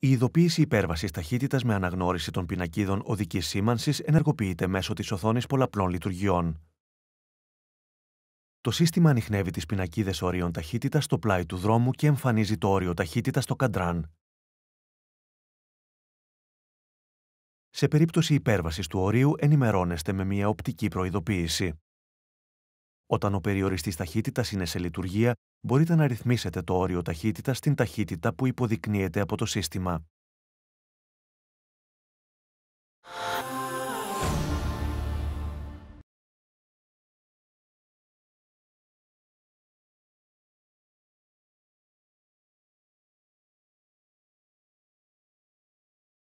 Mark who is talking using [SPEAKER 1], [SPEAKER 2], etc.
[SPEAKER 1] Η ειδοποίηση υπέρβασης ταχύτητας με αναγνώριση των πινακίδων οδικής σήμανσης ενεργοποιείται μέσω της οθόνης πολλαπλών λειτουργιών. Το σύστημα ανοιχνεύει τις πινακίδες ορίων ταχύτητας στο πλάι του δρόμου και εμφανίζει το όριο ταχύτητας στο καντράν. Σε περίπτωση υπέρβασης του ορίου, ενημερώνεστε με μια οπτική προειδοποίηση. Όταν ο περιοριστής ταχύτητας είναι σε λειτουργία, μπορείτε να ρυθμίσετε το όριο ταχύτητα στην ταχύτητα που υποδεικνύεται από το σύστημα.